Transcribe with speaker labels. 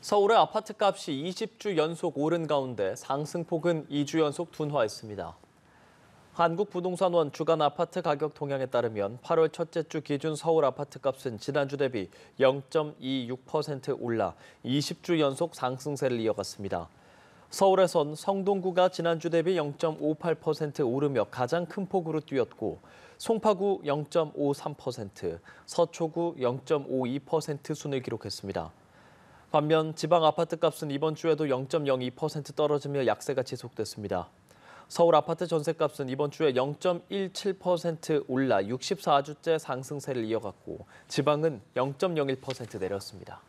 Speaker 1: 서울의 아파트값이 20주 연속 오른 가운데 상승폭은 2주 연속 둔화했습니다. 한국부동산원 주간 아파트 가격 동향에 따르면 8월 첫째 주 기준 서울 아파트값은 지난주 대비 0.26% 올라 20주 연속 상승세를 이어갔습니다. 서울에선 성동구가 지난주 대비 0.58% 오르며 가장 큰 폭으로 뛰었고 송파구 0.53%, 서초구 0.52% 순을 기록했습니다. 반면 지방 아파트값은 이번 주에도 0.02% 떨어지며 약세가 지속됐습니다. 서울 아파트 전세값은 이번 주에 0.17% 올라 64주째 상승세를 이어갔고 지방은 0.01% 내렸습니다.